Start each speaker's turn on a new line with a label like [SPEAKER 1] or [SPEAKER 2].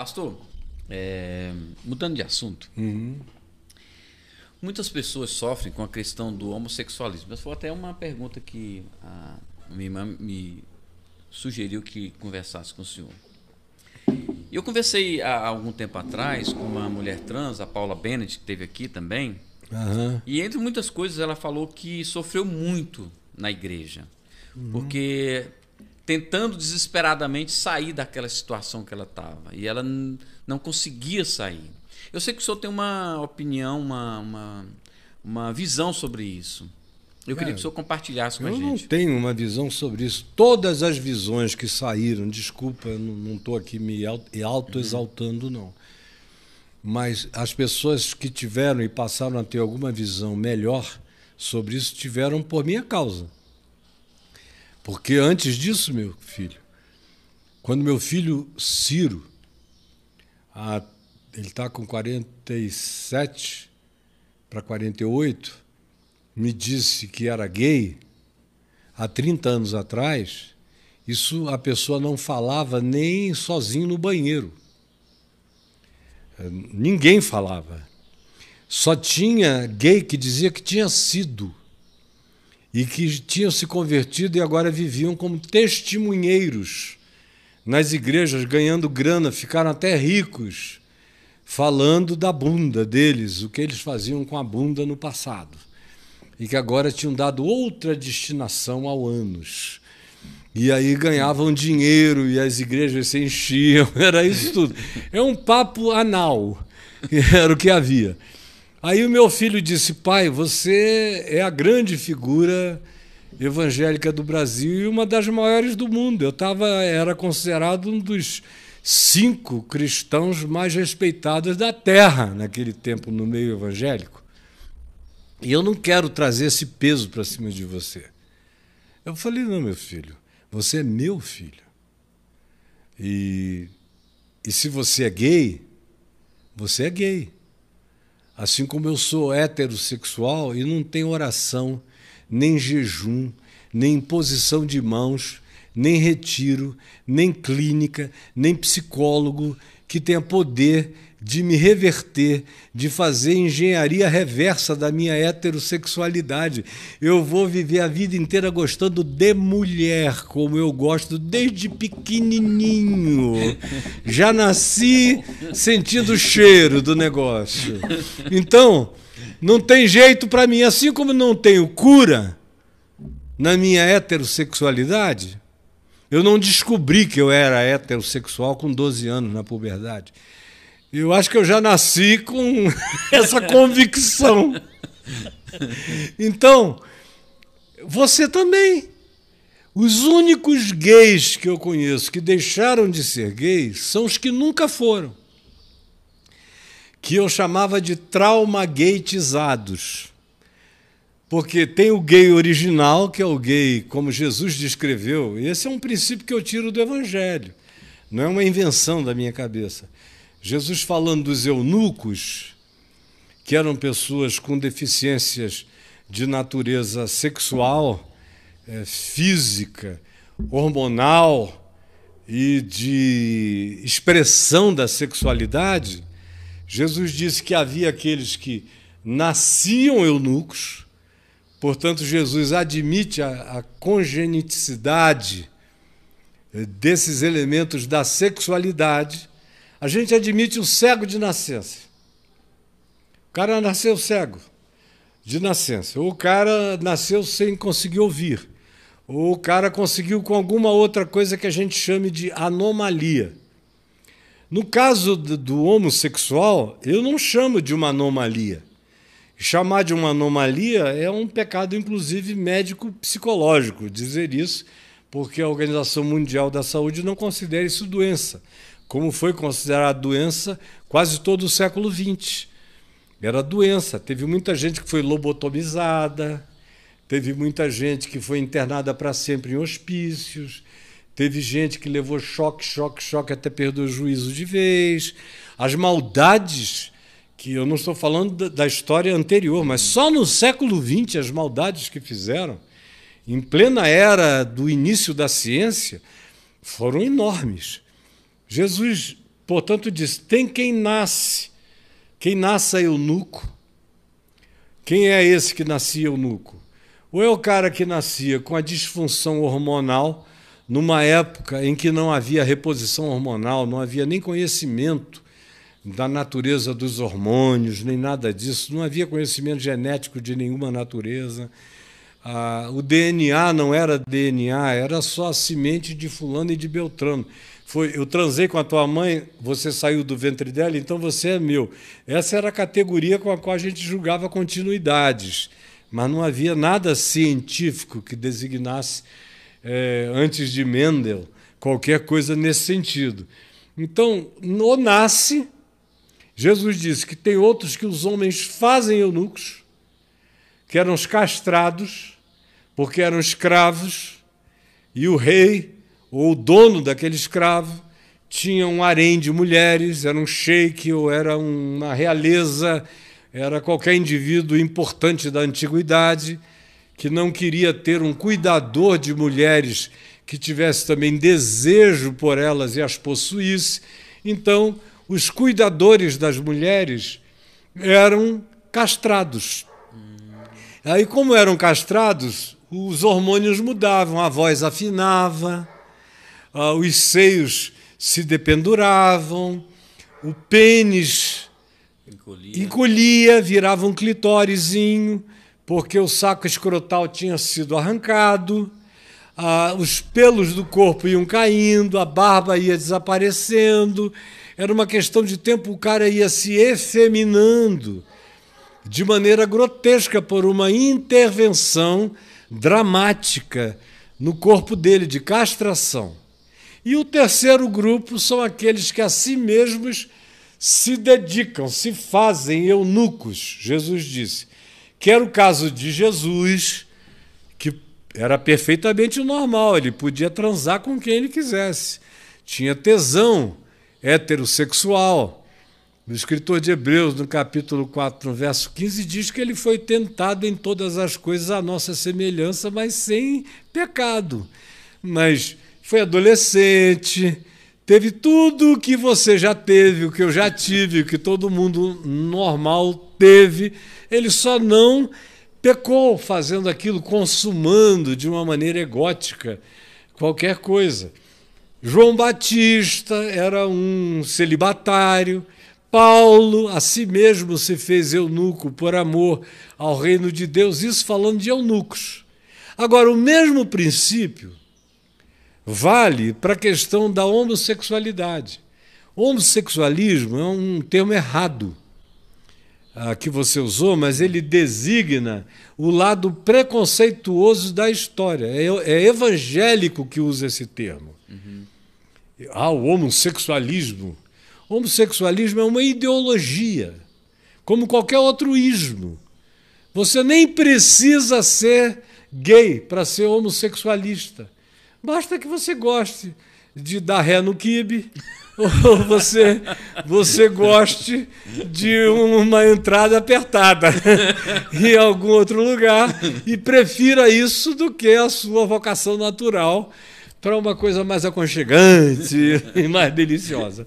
[SPEAKER 1] Pastor, é, mudando de assunto, uhum. muitas pessoas sofrem com a questão do homossexualismo. Mas foi até uma pergunta que a minha irmã me sugeriu que conversasse com o senhor. Eu conversei há algum tempo atrás com uma mulher trans, a Paula Bennett, que esteve aqui também. Uhum. E entre muitas coisas, ela falou que sofreu muito na igreja. Uhum. Porque tentando desesperadamente sair daquela situação que ela estava. E ela não conseguia sair. Eu sei que o senhor tem uma opinião, uma, uma, uma visão sobre isso. Eu queria que o senhor compartilhasse com a gente. Eu não tenho uma visão sobre isso. Todas as visões que saíram, desculpa, não estou aqui me auto-exaltando, uhum. não. Mas as pessoas que tiveram e passaram a ter alguma visão melhor sobre isso tiveram por minha causa. Porque antes disso, meu filho, quando meu filho Ciro, a, ele está com 47 para 48, me disse que era gay, há 30 anos atrás, isso a pessoa não falava nem sozinho no banheiro. Ninguém falava. Só tinha gay que dizia que tinha sido e que tinham se convertido e agora viviam como testemunheiros nas igrejas, ganhando grana, ficaram até ricos, falando da bunda deles, o que eles faziam com a bunda no passado, e que agora tinham dado outra destinação ao ânus. E aí ganhavam dinheiro e as igrejas se enchiam, era isso tudo. É um papo anal, era o que havia. Aí o meu filho disse: pai, você é a grande figura evangélica do Brasil e uma das maiores do mundo. Eu tava, era considerado um dos cinco cristãos mais respeitados da Terra naquele tempo no meio evangélico. E eu não quero trazer esse peso para cima de você. Eu falei: não, meu filho, você é meu filho. E, e se você é gay, você é gay. Assim como eu sou heterossexual e não tenho oração, nem jejum, nem imposição de mãos, nem retiro, nem clínica, nem psicólogo, que tenha poder de me reverter, de fazer engenharia reversa da minha heterossexualidade. Eu vou viver a vida inteira gostando de mulher, como eu gosto desde pequenininho. Já nasci sentindo o cheiro do negócio. Então, não tem jeito para mim, assim como não tenho cura na minha heterossexualidade, eu não descobri que eu era heterossexual com 12 anos na puberdade. Eu acho que eu já nasci com essa convicção. Então, você também. Os únicos gays que eu conheço que deixaram de ser gays são os que nunca foram, que eu chamava de trauma gaytizados. Porque tem o gay original, que é o gay como Jesus descreveu, e esse é um princípio que eu tiro do Evangelho, não é uma invenção da minha cabeça. Jesus falando dos eunucos, que eram pessoas com deficiências de natureza sexual, é, física, hormonal e de expressão da sexualidade, Jesus disse que havia aqueles que nasciam eunucos Portanto, Jesus admite a, a congeniticidade eh, desses elementos da sexualidade. A gente admite o cego de nascença. O cara nasceu cego de nascença, ou o cara nasceu sem conseguir ouvir, ou o cara conseguiu com alguma outra coisa que a gente chame de anomalia. No caso do homossexual, eu não chamo de uma anomalia. Chamar de uma anomalia é um pecado, inclusive médico-psicológico, dizer isso, porque a Organização Mundial da Saúde não considera isso doença, como foi considerada doença quase todo o século XX. Era doença. Teve muita gente que foi lobotomizada, teve muita gente que foi internada para sempre em hospícios, teve gente que levou choque, choque, choque até perder o juízo de vez. As maldades que eu não estou falando da história anterior, mas só no século XX as maldades que fizeram, em plena era do início da ciência, foram enormes. Jesus, portanto, diz: tem quem nasce, quem nasce é eunuco. Quem é esse que nascia eunuco? Ou é o cara que nascia com a disfunção hormonal, numa época em que não havia reposição hormonal, não havia nem conhecimento da natureza dos hormônios, nem nada disso. Não havia conhecimento genético de nenhuma natureza. Ah, o DNA não era DNA, era só a semente de fulano e de Beltrano. Foi, eu transei com a tua mãe, você saiu do ventre dela, então você é meu. Essa era a categoria com a qual a gente julgava continuidades, mas não havia nada científico que designasse, eh, antes de Mendel, qualquer coisa nesse sentido. Então, ou nasce Jesus disse que tem outros que os homens fazem eunucos, que eram castrados, porque eram escravos, e o rei, ou o dono daquele escravo, tinha um harém de mulheres, era um sheik ou era uma realeza, era qualquer indivíduo importante da antiguidade que não queria ter um cuidador de mulheres que tivesse também desejo por elas e as possuísse. Então, os cuidadores das mulheres eram castrados. Aí, como eram castrados, os hormônios mudavam, a voz afinava, ah, os seios se dependuravam, o pênis encolhia, encolhia virava um clitórizinho, porque o saco escrotal tinha sido arrancado, ah, os pelos do corpo iam caindo, a barba ia desaparecendo, era uma questão de tempo, o cara ia se efeminando de maneira grotesca por uma intervenção dramática no corpo dele, de castração. E o terceiro grupo são aqueles que a si mesmos se dedicam, se fazem eunucos, Jesus disse. Que era o caso de Jesus, que era perfeitamente normal, ele podia transar com quem ele quisesse, tinha tesão heterossexual. O escritor de Hebreus, no capítulo 4, no verso 15, diz que ele foi tentado em todas as coisas à nossa semelhança, mas sem pecado. Mas foi adolescente, teve tudo o que você já teve, o que eu já tive, o que todo mundo normal teve. Ele só não pecou fazendo aquilo, consumando de uma maneira egótica qualquer coisa. João Batista era um celibatário. Paulo a si mesmo se fez eunuco por amor ao reino de Deus, isso falando de eunucos. Agora, o mesmo princípio vale para a questão da homossexualidade. homossexualismo é um termo errado que você usou, mas ele designa o lado preconceituoso da história. É, é evangélico que usa esse termo. Uhum. Ah, o homossexualismo. homossexualismo é uma ideologia, como qualquer outro ismo. Você nem precisa ser gay para ser homossexualista. Basta que você goste de dar ré no quibe, ou você, você goste de uma entrada apertada em algum outro lugar e prefira isso do que a sua vocação natural para uma coisa mais aconchegante e mais deliciosa.